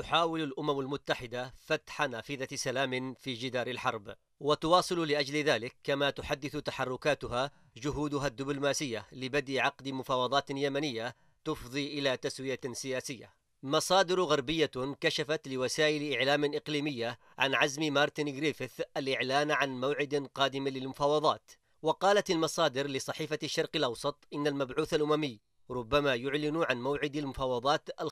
تحاول الأمم المتحدة فتح نافذة سلام في جدار الحرب وتواصل لأجل ذلك كما تحدث تحركاتها جهودها الدبلوماسية لبدء عقد مفاوضات يمنية تفضي إلى تسوية سياسية مصادر غربية كشفت لوسائل إعلام إقليمية عن عزم مارتن غريفيث الإعلان عن موعد قادم للمفاوضات وقالت المصادر لصحيفة الشرق الأوسط إن المبعوث الأممي ربما يعلن عن موعد المفاوضات